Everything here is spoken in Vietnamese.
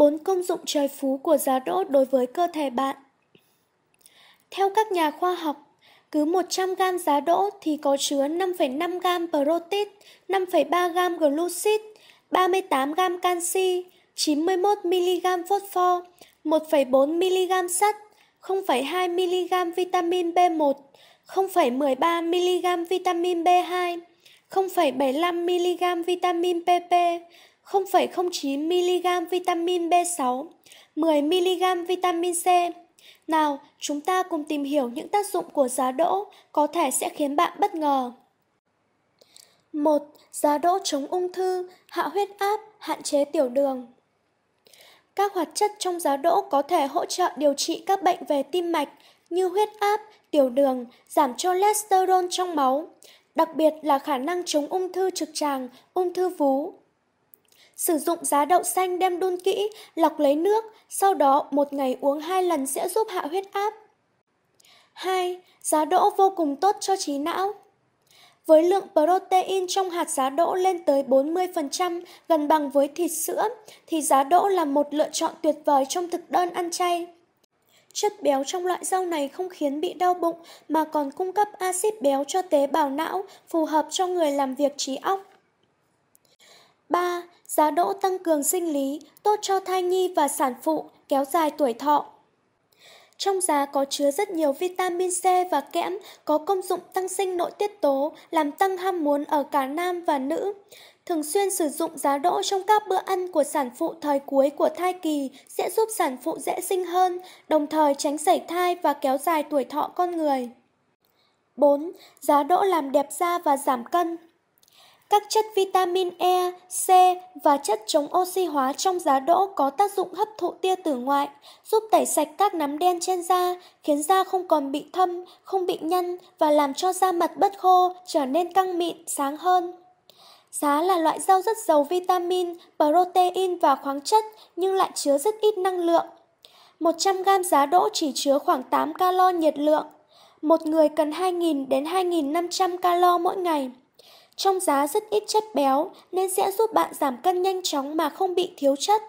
bốn công dụng trời phú của giá đỗ đối với cơ thể bạn. Theo các nhà khoa học, cứ 100g giá đỗ thì có chứa 5,5g protein, 5,3g glucid, 38g canxi, 91mg phốt pho, 1,4mg sắt, 0,2mg vitamin B1, 0,13mg vitamin B2, 0,75mg vitamin PP, 0,09mg vitamin B6, 10mg vitamin C. Nào, chúng ta cùng tìm hiểu những tác dụng của giá đỗ có thể sẽ khiến bạn bất ngờ. 1. Giá đỗ chống ung thư, hạ huyết áp, hạn chế tiểu đường. Các hoạt chất trong giá đỗ có thể hỗ trợ điều trị các bệnh về tim mạch như huyết áp, tiểu đường, giảm cholesterol trong máu, đặc biệt là khả năng chống ung thư trực tràng, ung thư vú, Sử dụng giá đậu xanh đem đun kỹ, lọc lấy nước, sau đó một ngày uống hai lần sẽ giúp hạ huyết áp. 2. Giá đỗ vô cùng tốt cho trí não. Với lượng protein trong hạt giá đỗ lên tới 40%, gần bằng với thịt sữa, thì giá đỗ là một lựa chọn tuyệt vời trong thực đơn ăn chay. Chất béo trong loại rau này không khiến bị đau bụng mà còn cung cấp axit béo cho tế bào não, phù hợp cho người làm việc trí óc giá đỗ tăng cường sinh lý, tốt cho thai nhi và sản phụ, kéo dài tuổi thọ. Trong giá có chứa rất nhiều vitamin C và kẽm có công dụng tăng sinh nội tiết tố, làm tăng ham muốn ở cả nam và nữ. Thường xuyên sử dụng giá đỗ trong các bữa ăn của sản phụ thời cuối của thai kỳ sẽ giúp sản phụ dễ sinh hơn, đồng thời tránh sảy thai và kéo dài tuổi thọ con người. 4. Giá đỗ làm đẹp da và giảm cân các chất vitamin E, C và chất chống oxy hóa trong giá đỗ có tác dụng hấp thụ tia tử ngoại, giúp tẩy sạch các nấm đen trên da, khiến da không còn bị thâm, không bị nhăn và làm cho da mặt bất khô, trở nên căng mịn, sáng hơn. Giá là loại rau rất giàu vitamin, protein và khoáng chất nhưng lại chứa rất ít năng lượng. 100g giá đỗ chỉ chứa khoảng 8 calo nhiệt lượng. Một người cần 2.000 đến 2.500 calo mỗi ngày. Trong giá rất ít chất béo nên sẽ giúp bạn giảm cân nhanh chóng mà không bị thiếu chất.